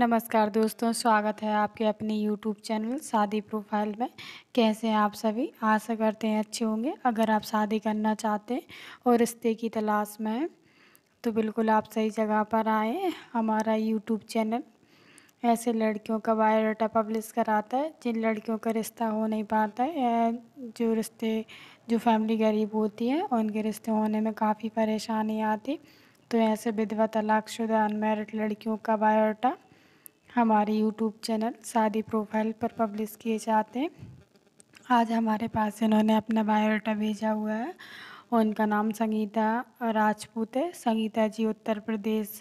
नमस्कार दोस्तों स्वागत है आपके अपने YouTube चैनल शादी प्रोफाइल में कैसे हैं आप सभी आशा करते हैं अच्छे होंगे अगर आप शादी करना चाहते हैं और रिश्ते की तलाश में हैं तो बिल्कुल आप सही जगह पर आए हमारा YouTube चैनल ऐसे लड़कियों का बायोडाटा पब्लिश कराता है जिन लड़कियों का रिश्ता हो नहीं पाता है जो रिश्ते जो फैमिली गरीब होती है उनके रिश्ते होने में काफ़ी परेशानी आती तो ऐसे विधवा तलाकशुदा अनमेरिड लड़कियों का बायोडाटा हमारे यूट्यूब चैनल शादी प्रोफाइल पर पब्लिश किए जाते हैं आज हमारे पास इन्होंने अपना बायोडाटा भेजा हुआ है उनका नाम संगीता राजपूत है संगीता जी उत्तर प्रदेश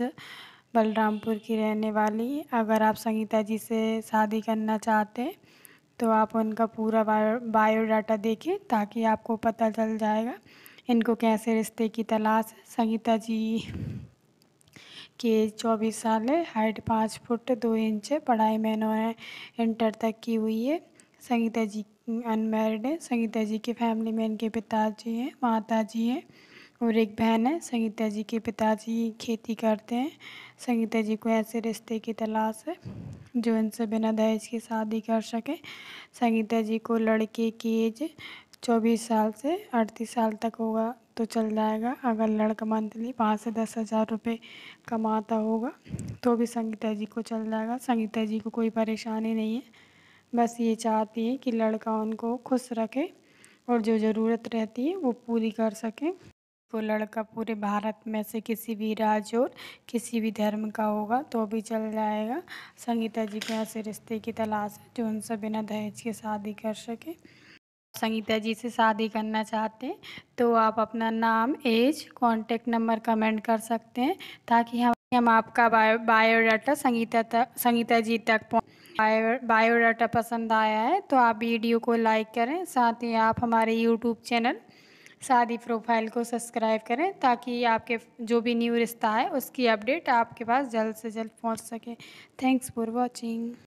बलरामपुर की रहने वाली अगर आप संगीता जी से शादी करना चाहते हैं तो आप उनका पूरा बायो बायोडाटा देखें ताकि आपको पता चल जाएगा इनको कैसे रिश्ते की तलाश संगीता जी की एज चौबीस साल है हाइट पाँच फुट दो इंच है पढ़ाई में इन्होंने इंटर तक की हुई है संगीता जी अनमेरिड है संगीता जी की फैमिली में इनके पिताजी हैं माता जी हैं और एक बहन है संगीता जी के पिताजी खेती करते हैं संगीता जी को ऐसे रिश्ते की तलाश है जो इनसे बिना दहेज की शादी कर सके संगीता जी को लड़के की एज चौबीस साल से अड़तीस साल तक होगा तो चल जाएगा अगर लड़का मंथली पाँच से दस हज़ार रुपये कमाता होगा तो भी संगीता जी को चल जाएगा संगीता जी को कोई परेशानी नहीं है बस ये चाहती है कि लड़का उनको खुश रखे और जो ज़रूरत रहती है वो पूरी कर सकें वो लड़का पूरे भारत में से किसी भी राज्य और किसी भी धर्म का होगा तो भी चल जाएगा संगीता जी को ऐसे रिश्ते की तलाश है जो उनसे बिना दहेज के शादी कर सके संगीता जी से शादी करना चाहते हैं तो आप अपना नाम एज कॉन्टेक्ट नंबर कमेंट कर सकते हैं ताकि हम हम आपका बायो बायोडाटा संगीता तक संगीता जी तक बायो बायोडाटा पसंद आया है तो आप वीडियो को लाइक करें साथ ही आप हमारे यूट्यूब चैनल शादी प्रोफाइल को सब्सक्राइब करें ताकि आपके जो भी न्यू रिश्ता है उसकी अपडेट आपके पास जल्द से जल्द पहुंच सके थैंक्स फॉर वाचिंग